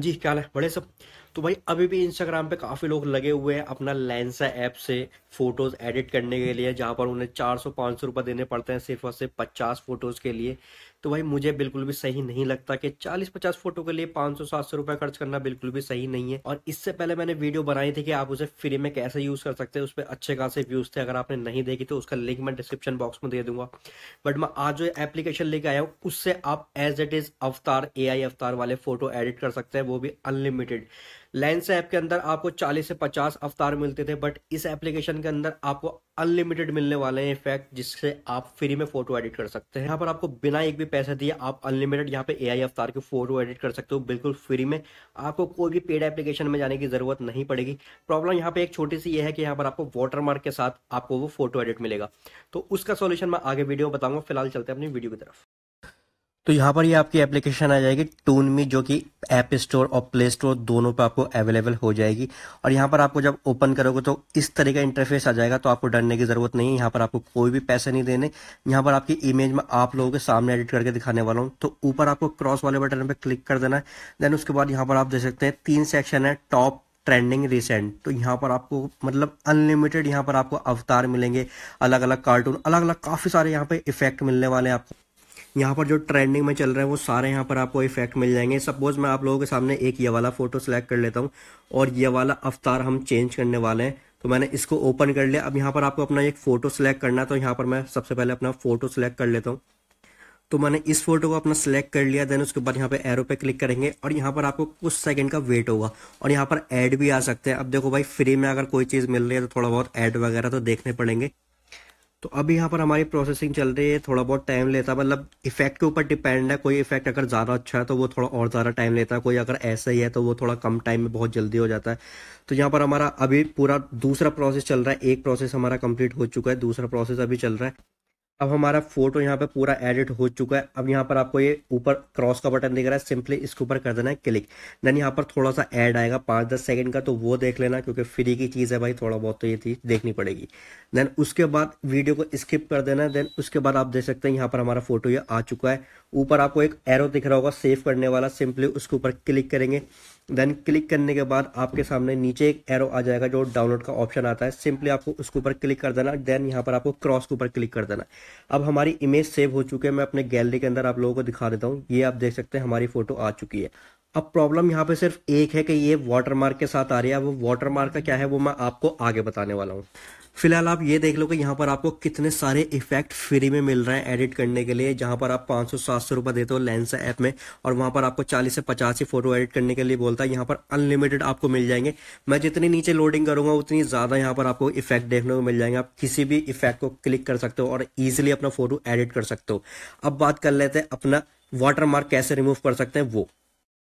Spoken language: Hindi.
जी क्या है बड़े सब तो भाई अभी भी इंस्टाग्राम पे काफ़ी लोग लगे हुए हैं अपना लेंसा ऐप से फ़ोटोज़ एडिट करने के लिए जहाँ पर उन्हें 400 सौ रुपए सौ देने पड़ते हैं सिर्फ और सिर्फ पचास फ़ोटोज़ के लिए तो भाई मुझे बिल्कुल भी सही नहीं लगता कि चालीस पचास फोटो के लिए 500 सौ सात सौ रुपये खर्च करना बिल्कुल भी सही नहीं है और इससे पहले मैंने वीडियो बनाई थी कि आप उसे फ्री में कैसे यूज़ कर सकते हैं उस पर अच्छे खासे व्यूज़ थे अगर आपने नहीं देखी तो उसका लिंक मैं डिस्क्रिप्शन बॉक्स में दे दूंगा बट मैं आज जो एप्लीकेशन लेके आया हूँ उससे आप एज इट इज़ अवतार ए अवतार वाले फ़ोटो एडिट कर सकते हैं वो भी अनलिमिटेड लेंस ऐप के अंदर आपको 40 से 50 अवतार मिलते थे बट इस एप्लीकेशन के अंदर आपको अनलिमिटेड मिलने वाले हैं इफेक्ट जिससे आप फ्री में फोटो एडिट कर सकते हैं यहाँ पर आपको बिना एक भी पैसे दिए आप अनलिमिटेड यहाँ पे ए आई अवतार के फोटो एडिट कर सकते हो बिल्कुल फ्री में आपको कोई भी पेड एप्लीकेशन में जाने की जरूरत नहीं पड़ेगी प्रॉब्लम यहाँ पे एक छोटी सी ये है कि यहाँ पर आपको वाटरमार्क के साथ आपको वो फोटो एडिट मिलेगा तो उसका सोल्यूशन मैं आगे वीडियो बताऊंगा फिलहाल चलते हैं अपनी वीडियो की तरफ तो यहाँ पर ये यह आपकी एप्लीकेशन आ जाएगी टून मी जो कि ऐप स्टोर और प्ले स्टोर दोनों पर आपको अवेलेबल हो जाएगी और यहाँ पर आपको जब ओपन करोगे तो इस तरह का इंटरफेस आ जाएगा तो आपको डरने की ज़रूरत नहीं है यहाँ पर आपको कोई भी पैसे नहीं देने यहाँ पर आपकी इमेज में आप लोगों के सामने एडिट करके दिखाने वाला हूँ तो ऊपर आपको क्रॉस वाले बटन पर क्लिक कर देना है देन उसके बाद यहाँ पर आप देख सकते हैं तीन सेक्शन है टॉप ट्रेंडिंग रिसेंट तो यहाँ पर आपको मतलब अनलिमिटेड यहाँ पर आपको अवतार मिलेंगे अलग अलग कार्टून अलग अलग काफ़ी सारे यहाँ पे इफेक्ट मिलने वाले हैं आपको यहाँ पर जो ट्रेंडिंग में चल रहे हैं वो सारे यहाँ पर आपको इफेक्ट मिल जाएंगे सपोज मैं आप लोगों के सामने एक ये वाला फ़ोटो सेलेक्ट कर लेता हूँ और ये वाला अवतार हम चेंज करने वाले हैं तो मैंने इसको ओपन कर लिया अब यहाँ पर आपको अपना एक फ़ोटो सेलेक्ट करना है तो यहाँ पर मैं सबसे पहले अपना फ़ोटो सेलेक्ट कर लेता हूँ तो मैंने इस फोटो को अपना सेलेक्ट कर लिया देन उसके बाद यहाँ पे एरो पे क्लिक करेंगे और यहाँ पर आपको कुछ सेकंड का वेट होगा और यहाँ पर ऐड भी आ सकते हैं अब देखो भाई फ्री में अगर कोई चीज़ मिल रही है तो थोड़ा बहुत ऐड वगैरह तो देखने पड़ेंगे तो अभी यहाँ पर हमारी प्रोसेसिंग चल रही है थोड़ा बहुत टाइम लेता है मतलब इफेक्ट के ऊपर डिपेंड है कोई इफेक्ट अगर ज़्यादा अच्छा है तो वो थोड़ा और ज़्यादा टाइम लेता है कोई अगर ऐसा ही है तो वो थोड़ा कम टाइम में बहुत जल्दी हो जाता है तो यहाँ पर हमारा अभी पूरा दूसरा प्रोसेस चल रहा है एक प्रोसेस हमारा कंप्लीट हो चुका है दूसरा प्रोसेस अभी चल रहा है अब हमारा फोटो यहाँ पे पूरा एडिट हो चुका है अब यहाँ पर आपको ये ऊपर क्रॉस का बटन दिख रहा है सिंपली इसके ऊपर कर देना है क्लिक देन यहाँ पर थोड़ा सा ऐड आएगा पांच दस सेकंड का तो वो देख लेना क्योंकि फ्री की चीज़ है भाई थोड़ा बहुत तो ये चीज़ देखनी पड़ेगी देन उसके बाद वीडियो को स्किप कर देना है देन उसके बाद आप देख सकते हैं यहाँ पर हमारा फोटो ये आ चुका है ऊपर आपको एक एरो दिख रहा होगा सेव करने वाला सिंपली उसके ऊपर क्लिक करेंगे देन क्लिक करने के बाद आपके सामने नीचे एक एरो आ जाएगा जो डाउनलोड का ऑप्शन आता है सिंपली आपको उसके ऊपर क्लिक कर देना देन यहाँ पर आपको क्रॉस के ऊपर क्लिक कर देना अब हमारी इमेज सेव हो चुकी है मैं अपने गैलरी के अंदर आप लोगों को दिखा देता हूँ ये आप देख सकते हैं हमारी फोटो आ चुकी है अब प्रॉब्लम यहाँ पे सिर्फ एक है कि ये वाटर मार्क के साथ आ रही है वो वाटर मार्क का क्या है वो मैं आपको आगे बताने वाला हूँ फिलहाल आप ये देख लो कि यहाँ पर आपको कितने सारे इफेक्ट फ्री में मिल रहे हैं एडिट करने के लिए जहाँ पर आप 500 सौ सात सौ देते हो लेंस ऐप में और वहाँ पर आपको चालीस से पचास ही फोटो एडिट करने के लिए बोलता है यहाँ पर अनलिमिटेड आपको मिल जाएंगे मैं जितनी नीचे लोडिंग करूँगा उतनी ज़्यादा यहाँ पर आपको इफेक्ट देखने को मिल जाएंगे आप किसी भी इफेक्ट को क्लिक कर सकते हो और ईजिली अपना फोटो एडिट कर सकते हो अब बात कर लेते हैं अपना वाटर कैसे रिमूव कर सकते हैं वो